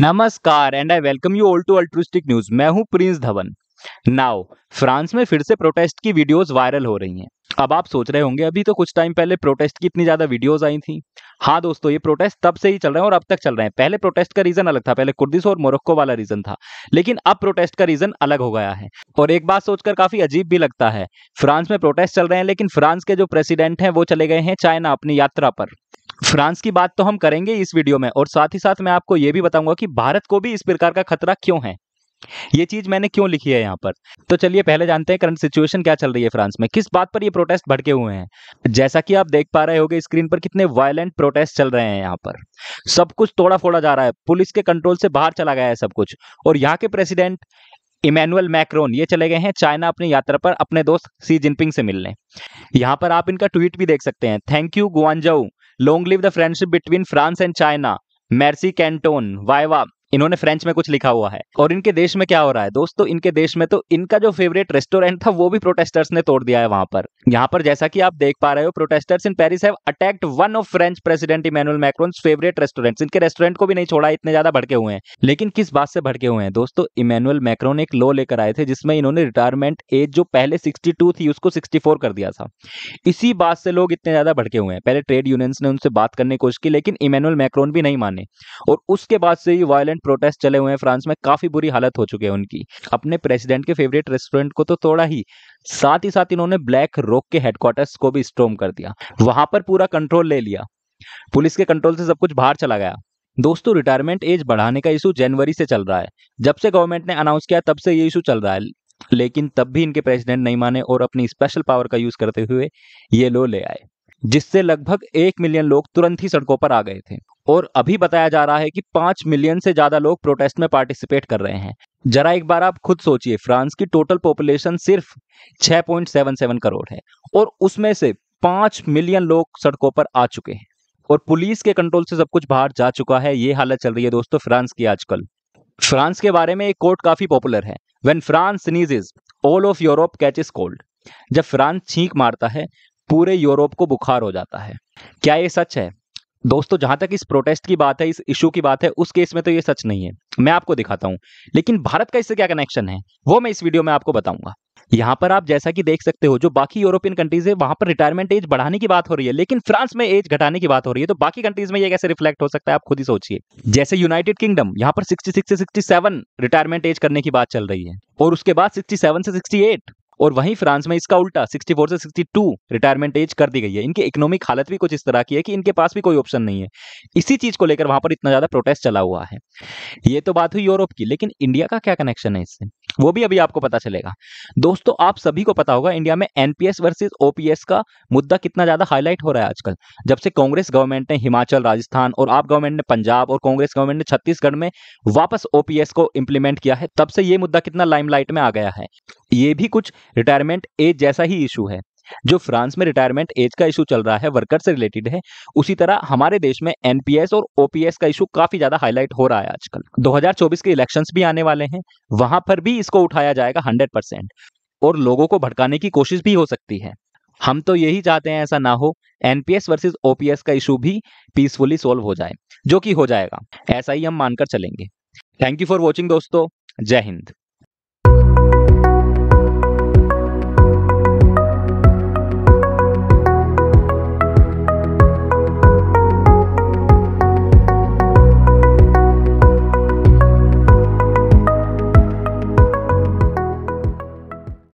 नमस्कार and I welcome you all to altruistic news मैं हूं प्रिंस धवन नाउ फ्रांस में फिर से प्रोटेस्ट की वीडियोस वायरल हो रही हैं अब आप सोच रहे होंगे अभी तो कुछ टाइम पहले प्रोटेस्ट की इतनी ज्यादा वीडियोस आई थी हाँ दोस्तों ये प्रोटेस्ट तब से ही चल रहे हैं और अब तक चल रहे हैं पहले प्रोटेस्ट का रीजन अलग था पहले कुर्दिस और मोरक्को वाला रीजन था लेकिन अब प्रोटेस्ट का रीजन अलग हो गया है और एक बात सोचकर काफी अजीब भी लगता है फ्रांस में प्रोटेस्ट चल रहे हैं लेकिन फ्रांस के जो प्रेसिडेंट हैं वो चले गए हैं चाइना अपनी यात्रा पर फ्रांस की बात तो हम करेंगे इस वीडियो में और साथ ही साथ मैं आपको ये भी बताऊंगा कि भारत को भी इस प्रकार का खतरा क्यों है ये चीज मैंने क्यों लिखी है यहाँ पर तो चलिए पहले जानते हैं करंट सिचुएशन क्या चल रही है फ्रांस में किस बात पर ये प्रोटेस्ट भड़के हुए हैं जैसा कि आप देख पा रहे होंगे स्क्रीन पर कितने वायलेंट प्रोटेस्ट चल रहे हैं यहाँ पर सब कुछ तोड़ा फोड़ा जा रहा है पुलिस के कंट्रोल से बाहर चला गया है सब कुछ और यहाँ के प्रेसिडेंट इमैनुअल मैक्रोन ये चले गए हैं चाइना अपनी यात्रा पर अपने दोस्त सी जिनपिंग से मिलने यहाँ पर आप इनका ट्वीट भी देख सकते हैं thank you Guangzhou long live the friendship between France and China मैर्सी कैंटोन वाइवा इन्होंने फ्रेंच में कुछ लिखा हुआ है और इनके देश में क्या हो रहा है दोस्तों इनके देश में तो इनका जो फेवरेट रेस्टोरेंट था वो भी प्रोटेस्टर्स ने तोड़ दिया है वहां पर यहाँ पर जैसा कि आप देख पा रहे हो protesters in Paris have attacked one of French president Emmanuel Macron favourite restaurant इनके रेस्टोरेंट को भी नहीं छोड़ा इतने ज्यादा भड़के हुए हैं लेकिन किस बात से भड़के हुए हैं दोस्तों इमेनुअल मैक्रोन एक लॉ लेकर आए थे जिसमें इन्होंने रिटायरमेंट एज जो पहले सिक्सटी थी उसको सिक्सटी कर दिया था इसी बात से लोग इतने ज्यादा भड़के हुए हैं पहले ट्रेड यूनियंस ने उनसे बात करने की कोशिश की लेकिन इमेनुअल मैक्रोन भी नहीं माने और उसके बाद से ही वायलेंट प्रोटेस्ट चले हुए हैं फ्रांस में काफी बुरी हालत हो चुकी है उनकी अपने प्रेसिडेंट के फेवरेट रेस्टोरेंट को तो थोड़ा ही साथ ही साथ इन्होंने ब्लैक रॉक के हेडक्वार्टर्स को भी स्टॉम कर दिया वहां पर पूरा कंट्रोल ले लिया पुलिस के कंट्रोल से सब कुछ बाहर चला गया दोस्तों रिटायरमेंट एज बढ़ाने का इशू जनवरी से चल रहा है जब से गवर्नमेंट ने अनाउंस किया तब से ये इशू चल रहा है लेकिन तब भी इनके प्रेसिडेंट नहीं माने और अपनी स्पेशल पावर का यूज करते हुए ये लो ले आए जिससे लगभग एक मिलियन लोग तुरंत ही सड़कों पर आ गए थे और अभी बताया जा रहा है कि पांच मिलियन से ज्यादा लोग प्रोटेस्ट में पार्टिसिपेट कर रहे हैं जरा एक बार आप खुद सोचिए फ्रांस की टोटल पॉपुलेशन सिर्फ 6.77 करोड़ है और उसमें से पांच मिलियन लोग सड़कों पर आ चुके हैं और पुलिस के कंट्रोल से सब कुछ बाहर जा चुका है ये हालत चल रही है दोस्तों फ्रांस की आजकल फ्रांस के बारे में एक कोट काफी पॉपुलर है when France is all of Europe catch is cold जब फ्रांस छींक मारता है पूरे यूरोप को बुखार हो जाता है क्या ये सच है दोस्तों जहां तक इस प्रोटेस्ट की बात है इस इशू की बात है उस केस में तो ये सच नहीं है मैं आपको दिखाता हूं लेकिन भारत का इससे क्या कनेक्शन है वो मैं इस वीडियो में आपको बताऊंगा यहां पर आप जैसा कि देख सकते हो जो बाकी यूरोपियन कंट्रीज है वहां पर रिटायरमेंट एज बढ़ाने की बात हो रही है लेकिन फ्रांस में एज घटाने की बात हो रही है तो बाकी कंट्रीज में ये कैसे रिफ्लेक्ट हो सकता है आप खुद ही सोचिए जैसे यूनाइटेड किंगडम यहां पर सिक्सटी से सिक्सटी रिटायरमेंट एज करने की बात चल रही है और उसके बाद सिक्सटी से सिक्सटी और वहीं फ्रांस में इसका उल्टा 64 से 62 रिटायरमेंट एज कर दी गई है इनकी इकोनॉमिक हालत भी कुछ इस तरह की है कि इनके पास भी कोई ऑप्शन नहीं है इसी चीज को लेकर वहां पर इतना ज्यादा प्रोटेस्ट चला हुआ है ये तो बात हुई यूरोप की लेकिन इंडिया का क्या कनेक्शन है इससे वो भी अभी आपको पता चलेगा दोस्तों आप सभी को पता होगा इंडिया में एनपीएस वर्सेस ओपीएस का मुद्दा कितना ज्यादा हाईलाइट हो रहा है आजकल जब से कांग्रेस गवर्नमेंट ने हिमाचल राजस्थान और आप गवर्नमेंट ने पंजाब और कांग्रेस गवर्नमेंट ने छत्तीसगढ़ में वापस ओपीएस को इंप्लीमेंट किया है तब से ये मुद्दा कितना लाइमलाइट में आ गया है ये भी कुछ रिटायरमेंट एज जैसा ही इशू है जो फ्रांस में रिटायरमेंट एज का इशू चल रहा है वर्कर से रिलेटेड है उसी तरह हमारे देश में एनपीएस और ओपीएस का इशू काफी ज्यादा हाईलाइट हो रहा है आजकल 2024 के इलेक्शंस भी आने वाले हैं वहां पर भी इसको उठाया जाएगा हंड्रेड और लोगों को भड़काने की कोशिश भी हो सकती है हम तो यही चाहते हैं ऐसा ना हो एनपीएस वर्सेस ओपीएस का इशू भी पीसफुली सोल्व हो जाए जो कि हो जाएगा ऐसा ही हम मानकर चलेंगे थैंक यू फॉर वॉचिंग दोस्तों जय हिंद